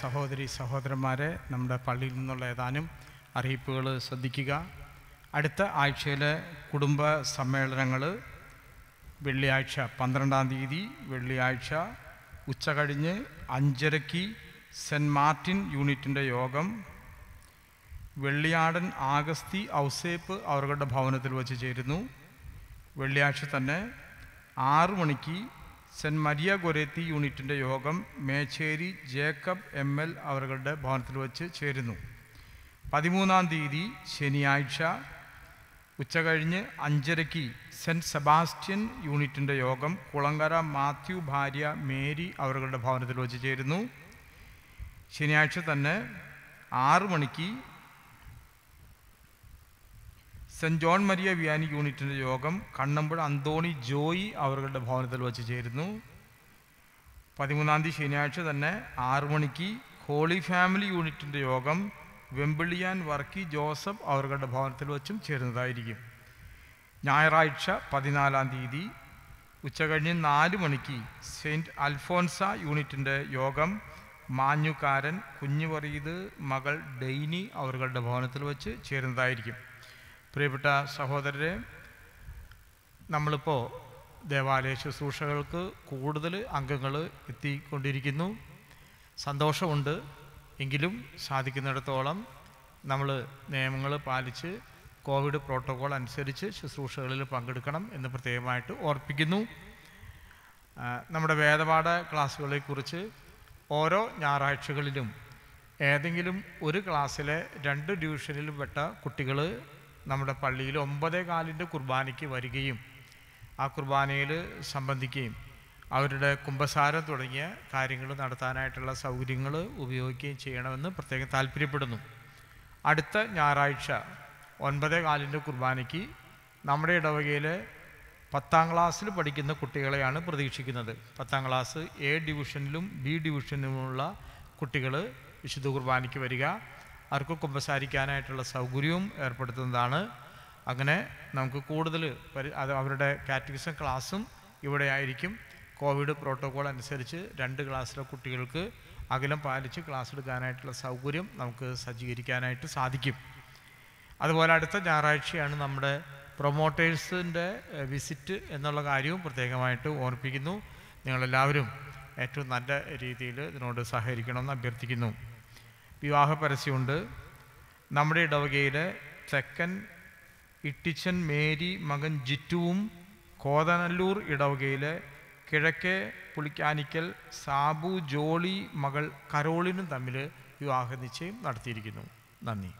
സഹോദരി സഹോദരന്മാരെ നമ്മുടെ പള്ളിയിൽ നിന്നുള്ള ഏതാനും അറിയിപ്പുകൾ ശ്രദ്ധിക്കുക അടുത്ത ആഴ്ചയിലെ കുടുംബ സമ്മേളനങ്ങൾ വെള്ളിയാഴ്ച പന്ത്രണ്ടാം തീയതി വെള്ളിയാഴ്ച ഉച്ച കഴിഞ്ഞ് അഞ്ചരയ്ക്ക് സെൻറ്റ് മാർട്ടിൻ യൂണിറ്റിൻ്റെ യോഗം വെള്ളിയാടൻ ആഗസ്തി ഔസേപ്പ് അവരുടെ ഭവനത്തിൽ വച്ച് ചേരുന്നു വെള്ളിയാഴ്ച തന്നെ ആറു മണിക്ക് സെൻറ്റ് മരിയ ഗൊരേത്തി യൂണിറ്റിൻ്റെ യോഗം മേച്ചേരി ജേക്കബ് എം എൽ അവരുടെ ഭവനത്തിൽ വച്ച് ചേരുന്നു പതിമൂന്നാം തീയതി ശനിയാഴ്ച ഉച്ച കഴിഞ്ഞ് അഞ്ചരയ്ക്ക് സെൻറ്റ് സെബാസ്റ്റ്യൻ യൂണിറ്റിൻ്റെ യോഗം കുളങ്കര മാത്യു ഭാര്യ മേരി അവരുടെ ഭവനത്തിൽ വച്ച് ചേരുന്നു ശനിയാഴ്ച തന്നെ ആറു മണിക്ക് സെൻറ്റ് ജോൺ മരിയ വ്യാനി യൂണിറ്റിൻ്റെ യോഗം കണ്ണമ്പുഴ അന്തോണി ജോയി അവരുടെ ഭവനത്തിൽ വച്ച് ചേരുന്നു പതിമൂന്നാം തീയതി ശനിയാഴ്ച തന്നെ ആറു മണിക്ക് ഹോളി ഫാമിലി യൂണിറ്റിൻ്റെ യോഗം വെമ്പിളിയാൻ വർക്കി ജോസഫ് അവരുടെ ഭവനത്തിൽ വച്ചും ചേരുന്നതായിരിക്കും ഞായറാഴ്ച പതിനാലാം തീയതി ഉച്ചകഴിഞ്ഞ് നാല് മണിക്ക് സെയിൻറ്റ് അൽഫോൻസ യൂണിറ്റിൻ്റെ യോഗം മാഞ്ഞുകാരൻ കുഞ്ഞുപറീത് മകൾ ഡെയ്നി അവരുടെ ഭവനത്തിൽ വച്ച് ചേരുന്നതായിരിക്കും പ്രിയപ്പെട്ട സഹോദരരെ നമ്മളിപ്പോൾ ദേവാലയ ശുശ്രൂഷകൾക്ക് കൂടുതൽ അംഗങ്ങൾ എത്തിക്കൊണ്ടിരിക്കുന്നു സന്തോഷമുണ്ട് എങ്കിലും സാധിക്കുന്നിടത്തോളം നമ്മൾ നിയമങ്ങൾ പാലിച്ച് കോവിഡ് പ്രോട്ടോകോൾ അനുസരിച്ച് ശുശ്രൂഷകളിൽ പങ്കെടുക്കണം എന്ന് പ്രത്യേകമായിട്ട് ഓർപ്പിക്കുന്നു നമ്മുടെ വേദപാഠ ക്ലാസ്സുകളെക്കുറിച്ച് ഓരോ ഞായറാഴ്ചകളിലും ഏതെങ്കിലും ഒരു ക്ലാസ്സിലെ രണ്ട് ഡിവിഷനിലും പെട്ട കുട്ടികൾ നമ്മുടെ പള്ളിയിൽ ഒമ്പതേ കാലിൻ്റെ കുർബാനയ്ക്ക് വരികയും ആ കുർബാനയിൽ സംബന്ധിക്കുകയും അവരുടെ കുംഭസാരം തുടങ്ങിയ കാര്യങ്ങൾ നടത്താനായിട്ടുള്ള സൗകര്യങ്ങൾ ഉപയോഗിക്കുകയും ചെയ്യണമെന്ന് പ്രത്യേകം താല്പര്യപ്പെടുന്നു അടുത്ത ഞായറാഴ്ച ഒൻപതേ കാലിൻ്റെ കുർബാനയ്ക്ക് നമ്മുടെ ഇടവകയിലെ പത്താം ക്ലാസ്സിൽ പഠിക്കുന്ന കുട്ടികളെയാണ് പ്രതീക്ഷിക്കുന്നത് പത്താം ക്ലാസ് എ ഡിവിഷനിലും ബി ഡിവിഷനിലുമുള്ള കുട്ടികൾ വിശുദ്ധ കുർബാനയ്ക്ക് വരിക അവർക്ക് കുമ്പസാരിക്കാനായിട്ടുള്ള സൗകര്യവും ഏർപ്പെടുത്തുന്നതാണ് അങ്ങനെ നമുക്ക് കൂടുതൽ പരി അത് അവരുടെ കാറ്റഗറിസം ക്ലാസ്സും ഇവിടെ ആയിരിക്കും കോവിഡ് പ്രോട്ടോകോൾ അനുസരിച്ച് രണ്ട് ക്ലാസ്സിലെ കുട്ടികൾക്ക് അകലം പാലിച്ച് ക്ലാസ് എടുക്കാനായിട്ടുള്ള സൗകര്യം നമുക്ക് സജ്ജീകരിക്കാനായിട്ട് സാധിക്കും അതുപോലെ അടുത്ത ഞായറാഴ്ചയാണ് നമ്മുടെ പ്രൊമോട്ടേഴ്സിൻ്റെ വിസിറ്റ് എന്നുള്ള കാര്യവും പ്രത്യേകമായിട്ട് ഓർപ്പിക്കുന്നു നിങ്ങളെല്ലാവരും ഏറ്റവും നല്ല രീതിയിൽ ഇതിനോട് സഹകരിക്കണമെന്ന് അഭ്യർത്ഥിക്കുന്നു വിവാഹ പരസ്യമുണ്ട് നമ്മുടെ ഇടവകയിലെ തെക്കൻ ഇട്ടിച്ചൻ മേരി മകൻ ജിറ്റുവും കോതനല്ലൂർ ഇടവകയിലെ കിഴക്കേ പുളിക്കാനിക്കൽ സാബു ജോളി മകൾ കരോളിനും തമ്മിൽ വിവാഹ നിശ്ചയം നടത്തിയിരിക്കുന്നു നന്ദി